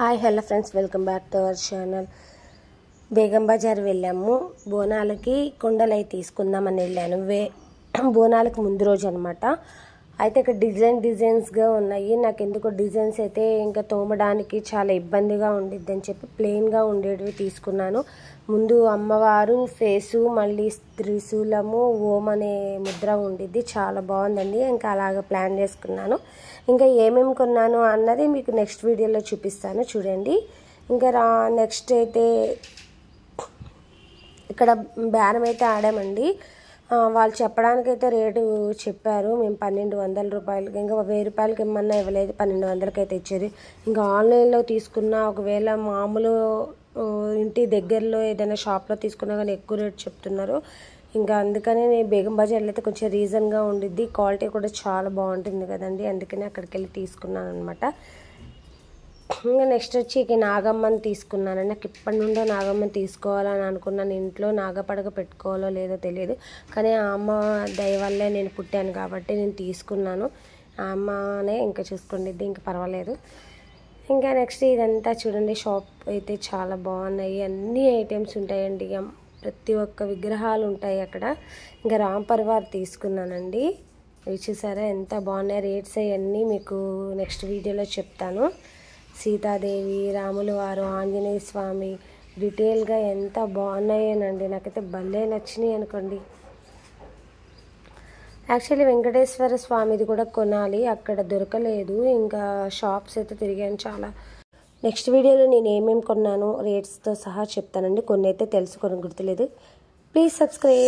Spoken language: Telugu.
hi hello friends welcome back to our channel Begum Bazaar వెళ్ళాము బోనాలకి కొండలు అవి తీసుకుందామని వెళ్ళాను వే బోనాలకు ముందు రోజు అనమాట అయితే ఇక్కడ డిజైన్ డిజైన్స్గా ఉన్నాయి నాకు ఎందుకో డిజైన్స్ అయితే ఇంకా తోమడానికి చాలా ఇబ్బందిగా ఉండిద్ది అని చెప్పి ప్లెయిన్గా ఉండేటివి తీసుకున్నాను ముందు అమ్మవారు ఫేసు మళ్ళీ త్రిశూలము ఓం అనే ముద్ర ఉండిద్ది చాలా బాగుందండి ఇంకా అలాగ ప్లాన్ చేసుకున్నాను ఇంకా ఏమేమి కొన్నాను అన్నది మీకు నెక్స్ట్ వీడియోలో చూపిస్తాను చూడండి ఇంకా రా నెక్స్ట్ అయితే ఇక్కడ బేరం అయితే ఆడామండి వాళ్ళు చెప్పడానికైతే రేటు చెప్పారు మేము పన్నెండు వందల రూపాయలకి ఇంకా వెయ్యి రూపాయలకి ఏమన్నా ఇవ్వలేదు పన్నెండు వందలకి అయితే ఇచ్చేది ఇంకా ఆన్లైన్లో తీసుకున్న ఒకవేళ మామూలు ఇంటి దగ్గరలో ఏదైనా షాప్లో తీసుకున్నా కానీ ఎక్కువ రేటు చెప్తున్నారు ఇంకా అందుకనే నేను బేగం బజార్లో అయితే కొంచెం రీజన్గా ఉండిద్ది క్వాలిటీ కూడా చాలా బాగుంటుంది కదండి అందుకనే అక్కడికి వెళ్ళి తీసుకున్నాను అనమాట ఇంకా నెక్స్ట్ వచ్చి ఇక నాగమ్మని తీసుకున్నాను నాకు ఇప్పటి నుండో నాగమ్మని తీసుకోవాలని అనుకున్నాను ఇంట్లో నాగపడక పెట్టుకోవాలో లేదో తెలియదు కానీ ఆ అమ్మ దయవల్లే నేను పుట్టాను కాబట్టి నేను తీసుకున్నాను ఆ అమ్మనే ఇంకా చూసుకుండిద్ది ఇంకా పర్వాలేదు ఇంకా నెక్స్ట్ ఇదంతా చూడండి షాప్ అయితే చాలా బాగున్నాయి అన్ని ఐటమ్స్ ఉంటాయండి ప్రతి ఒక్క విగ్రహాలు ఉంటాయి అక్కడ ఇంకా రామ్ పరివార్ తీసుకున్నానండి ఇవి చూసారా ఎంత బాగున్నాయి రేట్స్ అవన్నీ మీకు నెక్స్ట్ వీడియోలో చెప్తాను సీతాదేవి రాముల వారు ఆంజనేయ స్వామి డీటెయిల్గా ఎంత బాగున్నాయేనండి నాకైతే భలే నచ్చినాయి అనుకోండి యాక్చువల్లీ వెంకటేశ్వర స్వామిది కూడా కొనాలి అక్కడ దొరకలేదు ఇంకా షాప్స్ అయితే తిరిగాను చాలా నెక్స్ట్ వీడియోలో నేను ఏమేమి కొన్నాను రేట్స్తో సహా చెప్తానండి కొన్ని అయితే తెలుసుకొని గుర్తులేదు ప్లీజ్ సబ్స్క్రైబ్